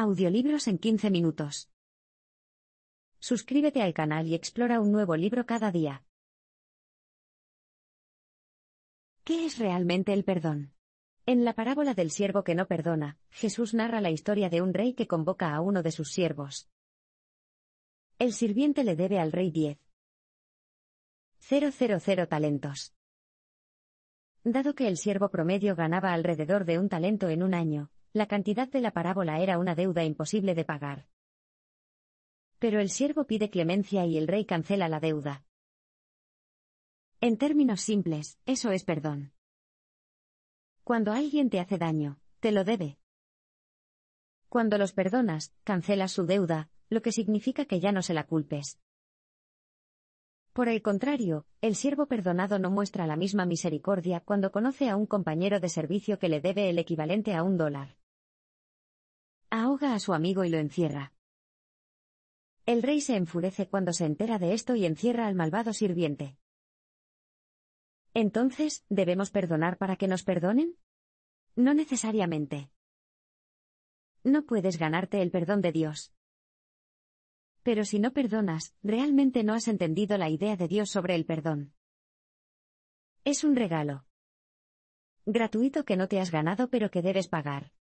Audiolibros en 15 minutos. Suscríbete al canal y explora un nuevo libro cada día. ¿Qué es realmente el perdón? En la parábola del siervo que no perdona, Jesús narra la historia de un rey que convoca a uno de sus siervos. El sirviente le debe al rey 10. talentos. Dado que el siervo promedio ganaba alrededor de un talento en un año, la cantidad de la parábola era una deuda imposible de pagar. Pero el siervo pide clemencia y el rey cancela la deuda. En términos simples, eso es perdón. Cuando alguien te hace daño, te lo debe. Cuando los perdonas, cancelas su deuda, lo que significa que ya no se la culpes. Por el contrario, el siervo perdonado no muestra la misma misericordia cuando conoce a un compañero de servicio que le debe el equivalente a un dólar. Ahoga a su amigo y lo encierra. El rey se enfurece cuando se entera de esto y encierra al malvado sirviente. Entonces, ¿debemos perdonar para que nos perdonen? No necesariamente. No puedes ganarte el perdón de Dios. Pero si no perdonas, realmente no has entendido la idea de Dios sobre el perdón. Es un regalo. Gratuito que no te has ganado pero que debes pagar.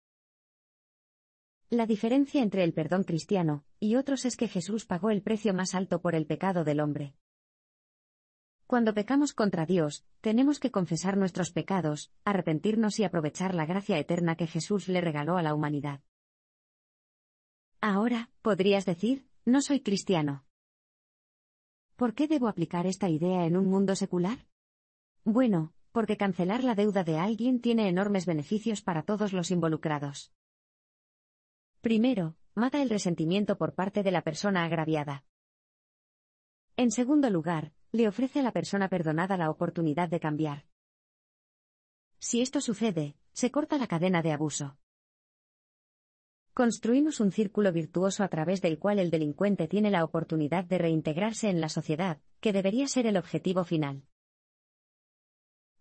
La diferencia entre el perdón cristiano y otros es que Jesús pagó el precio más alto por el pecado del hombre. Cuando pecamos contra Dios, tenemos que confesar nuestros pecados, arrepentirnos y aprovechar la gracia eterna que Jesús le regaló a la humanidad. Ahora, podrías decir, no soy cristiano. ¿Por qué debo aplicar esta idea en un mundo secular? Bueno, porque cancelar la deuda de alguien tiene enormes beneficios para todos los involucrados. Primero, mata el resentimiento por parte de la persona agraviada. En segundo lugar, le ofrece a la persona perdonada la oportunidad de cambiar. Si esto sucede, se corta la cadena de abuso. Construimos un círculo virtuoso a través del cual el delincuente tiene la oportunidad de reintegrarse en la sociedad, que debería ser el objetivo final.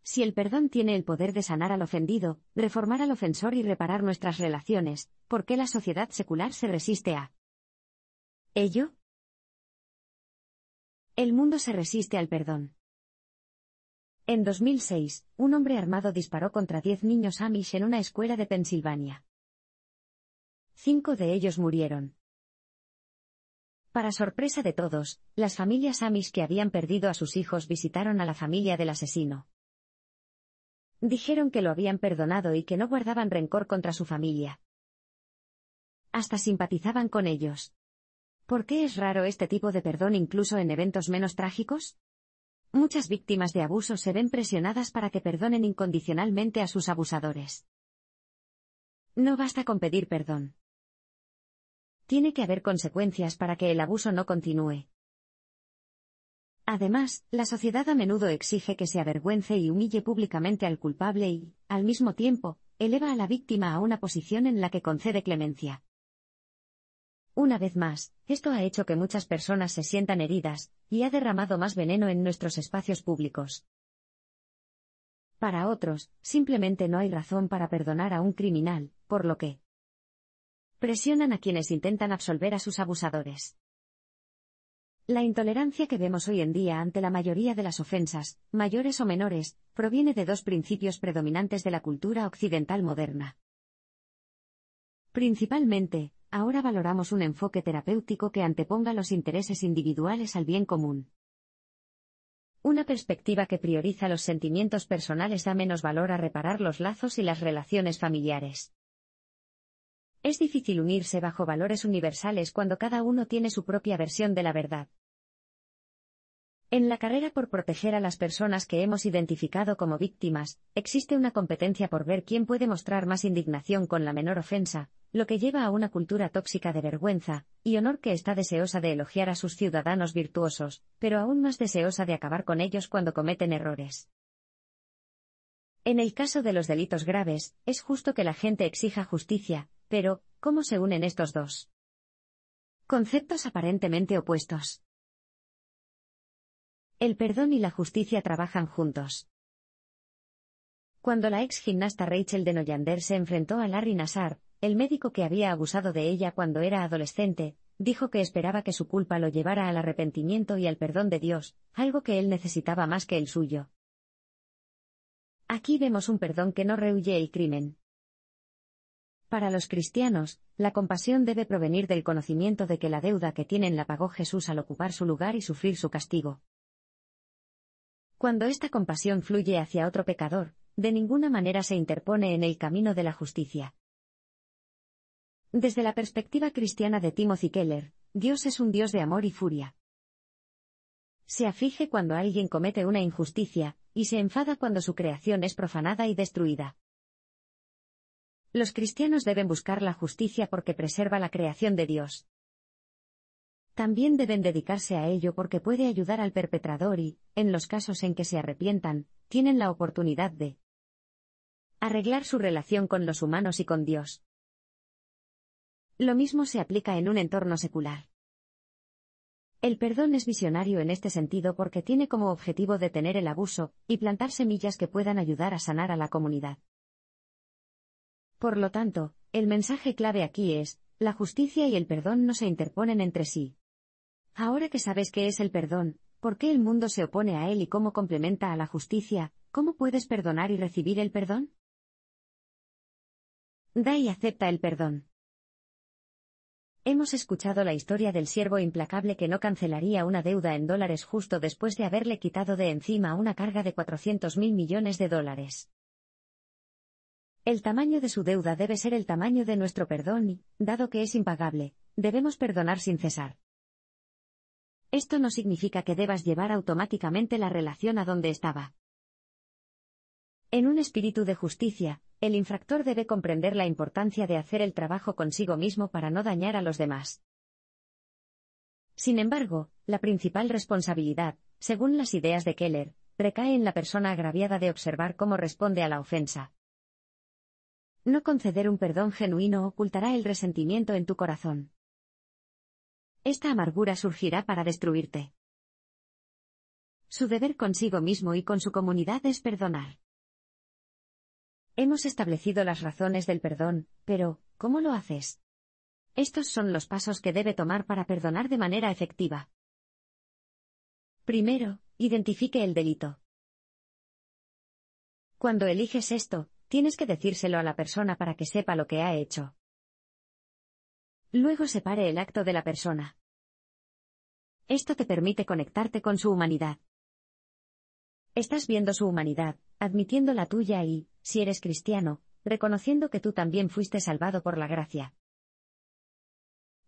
Si el perdón tiene el poder de sanar al ofendido, reformar al ofensor y reparar nuestras relaciones, ¿por qué la sociedad secular se resiste a ello? El mundo se resiste al perdón. En 2006, un hombre armado disparó contra 10 niños Amish en una escuela de Pensilvania. Cinco de ellos murieron. Para sorpresa de todos, las familias Amish que habían perdido a sus hijos visitaron a la familia del asesino. Dijeron que lo habían perdonado y que no guardaban rencor contra su familia. Hasta simpatizaban con ellos. ¿Por qué es raro este tipo de perdón incluso en eventos menos trágicos? Muchas víctimas de abuso se ven presionadas para que perdonen incondicionalmente a sus abusadores. No basta con pedir perdón. Tiene que haber consecuencias para que el abuso no continúe. Además, la sociedad a menudo exige que se avergüence y humille públicamente al culpable y, al mismo tiempo, eleva a la víctima a una posición en la que concede clemencia. Una vez más, esto ha hecho que muchas personas se sientan heridas, y ha derramado más veneno en nuestros espacios públicos. Para otros, simplemente no hay razón para perdonar a un criminal, por lo que presionan a quienes intentan absolver a sus abusadores. La intolerancia que vemos hoy en día ante la mayoría de las ofensas, mayores o menores, proviene de dos principios predominantes de la cultura occidental moderna. Principalmente, ahora valoramos un enfoque terapéutico que anteponga los intereses individuales al bien común. Una perspectiva que prioriza los sentimientos personales da menos valor a reparar los lazos y las relaciones familiares. Es difícil unirse bajo valores universales cuando cada uno tiene su propia versión de la verdad. En la carrera por proteger a las personas que hemos identificado como víctimas, existe una competencia por ver quién puede mostrar más indignación con la menor ofensa, lo que lleva a una cultura tóxica de vergüenza y honor que está deseosa de elogiar a sus ciudadanos virtuosos, pero aún más deseosa de acabar con ellos cuando cometen errores. En el caso de los delitos graves, es justo que la gente exija justicia, pero, ¿cómo se unen estos dos? Conceptos aparentemente opuestos. El perdón y la justicia trabajan juntos. Cuando la ex gimnasta Rachel de Noyander se enfrentó a Larry Nassar, el médico que había abusado de ella cuando era adolescente, dijo que esperaba que su culpa lo llevara al arrepentimiento y al perdón de Dios, algo que él necesitaba más que el suyo. Aquí vemos un perdón que no rehuye el crimen. Para los cristianos, la compasión debe provenir del conocimiento de que la deuda que tienen la pagó Jesús al ocupar su lugar y sufrir su castigo. Cuando esta compasión fluye hacia otro pecador, de ninguna manera se interpone en el camino de la justicia. Desde la perspectiva cristiana de Timothy Keller, Dios es un Dios de amor y furia. Se aflige cuando alguien comete una injusticia, y se enfada cuando su creación es profanada y destruida. Los cristianos deben buscar la justicia porque preserva la creación de Dios. También deben dedicarse a ello porque puede ayudar al perpetrador y, en los casos en que se arrepientan, tienen la oportunidad de arreglar su relación con los humanos y con Dios. Lo mismo se aplica en un entorno secular. El perdón es visionario en este sentido porque tiene como objetivo detener el abuso y plantar semillas que puedan ayudar a sanar a la comunidad. Por lo tanto, el mensaje clave aquí es, la justicia y el perdón no se interponen entre sí. Ahora que sabes qué es el perdón, por qué el mundo se opone a él y cómo complementa a la justicia, ¿cómo puedes perdonar y recibir el perdón? Da y acepta el perdón. Hemos escuchado la historia del siervo implacable que no cancelaría una deuda en dólares justo después de haberle quitado de encima una carga de 400.000 mil millones de dólares. El tamaño de su deuda debe ser el tamaño de nuestro perdón y, dado que es impagable, debemos perdonar sin cesar. Esto no significa que debas llevar automáticamente la relación a donde estaba. En un espíritu de justicia, el infractor debe comprender la importancia de hacer el trabajo consigo mismo para no dañar a los demás. Sin embargo, la principal responsabilidad, según las ideas de Keller, recae en la persona agraviada de observar cómo responde a la ofensa. No conceder un perdón genuino ocultará el resentimiento en tu corazón. Esta amargura surgirá para destruirte. Su deber consigo mismo y con su comunidad es perdonar. Hemos establecido las razones del perdón, pero, ¿cómo lo haces? Estos son los pasos que debe tomar para perdonar de manera efectiva. Primero, identifique el delito. Cuando eliges esto, tienes que decírselo a la persona para que sepa lo que ha hecho. Luego separe el acto de la persona. Esto te permite conectarte con su humanidad. Estás viendo su humanidad, admitiendo la tuya y, si eres cristiano, reconociendo que tú también fuiste salvado por la gracia.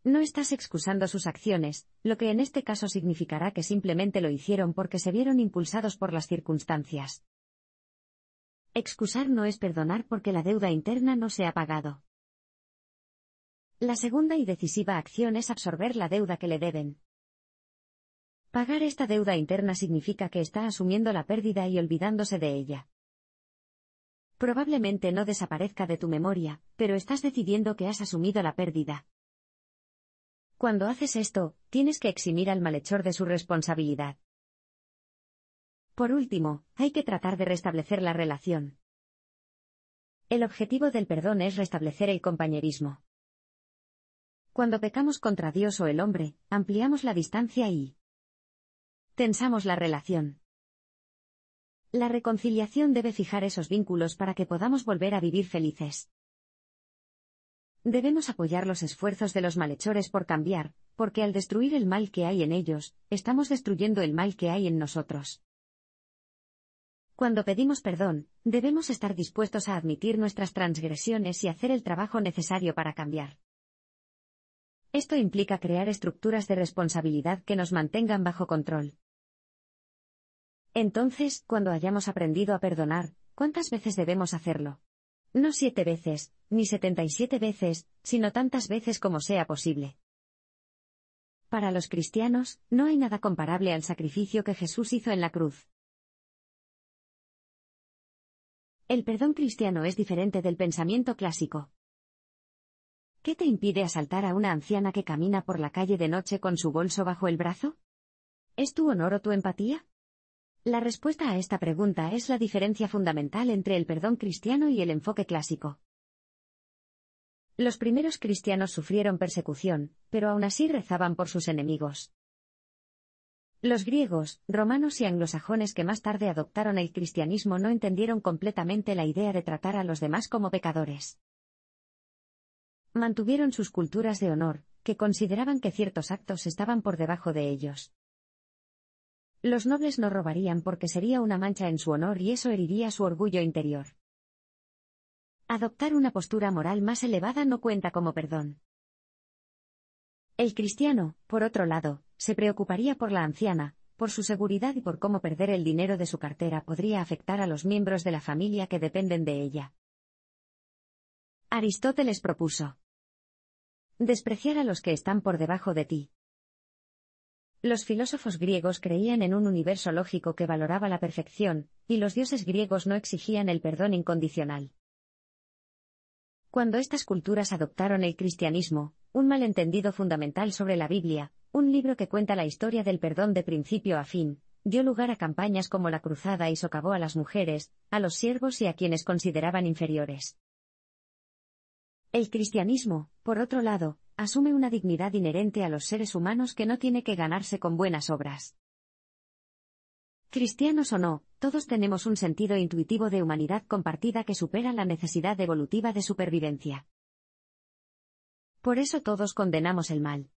No estás excusando sus acciones, lo que en este caso significará que simplemente lo hicieron porque se vieron impulsados por las circunstancias. Excusar no es perdonar porque la deuda interna no se ha pagado. La segunda y decisiva acción es absorber la deuda que le deben. Pagar esta deuda interna significa que está asumiendo la pérdida y olvidándose de ella. Probablemente no desaparezca de tu memoria, pero estás decidiendo que has asumido la pérdida. Cuando haces esto, tienes que eximir al malhechor de su responsabilidad. Por último, hay que tratar de restablecer la relación. El objetivo del perdón es restablecer el compañerismo. Cuando pecamos contra Dios o el hombre, ampliamos la distancia y tensamos la relación. La reconciliación debe fijar esos vínculos para que podamos volver a vivir felices. Debemos apoyar los esfuerzos de los malhechores por cambiar, porque al destruir el mal que hay en ellos, estamos destruyendo el mal que hay en nosotros. Cuando pedimos perdón, debemos estar dispuestos a admitir nuestras transgresiones y hacer el trabajo necesario para cambiar. Esto implica crear estructuras de responsabilidad que nos mantengan bajo control. Entonces, cuando hayamos aprendido a perdonar, ¿cuántas veces debemos hacerlo? No siete veces, ni setenta y siete veces, sino tantas veces como sea posible. Para los cristianos, no hay nada comparable al sacrificio que Jesús hizo en la cruz. El perdón cristiano es diferente del pensamiento clásico. ¿Qué te impide asaltar a una anciana que camina por la calle de noche con su bolso bajo el brazo? ¿Es tu honor o tu empatía? La respuesta a esta pregunta es la diferencia fundamental entre el perdón cristiano y el enfoque clásico. Los primeros cristianos sufrieron persecución, pero aún así rezaban por sus enemigos. Los griegos, romanos y anglosajones que más tarde adoptaron el cristianismo no entendieron completamente la idea de tratar a los demás como pecadores. Mantuvieron sus culturas de honor, que consideraban que ciertos actos estaban por debajo de ellos. Los nobles no robarían porque sería una mancha en su honor y eso heriría su orgullo interior. Adoptar una postura moral más elevada no cuenta como perdón. El cristiano, por otro lado, se preocuparía por la anciana, por su seguridad y por cómo perder el dinero de su cartera podría afectar a los miembros de la familia que dependen de ella. Aristóteles propuso despreciar a los que están por debajo de ti. Los filósofos griegos creían en un universo lógico que valoraba la perfección, y los dioses griegos no exigían el perdón incondicional. Cuando estas culturas adoptaron el cristianismo, un malentendido fundamental sobre la Biblia, un libro que cuenta la historia del perdón de principio a fin, dio lugar a campañas como la Cruzada y socavó a las mujeres, a los siervos y a quienes consideraban inferiores. El cristianismo, por otro lado, asume una dignidad inherente a los seres humanos que no tiene que ganarse con buenas obras. Cristianos o no, todos tenemos un sentido intuitivo de humanidad compartida que supera la necesidad evolutiva de supervivencia. Por eso todos condenamos el mal.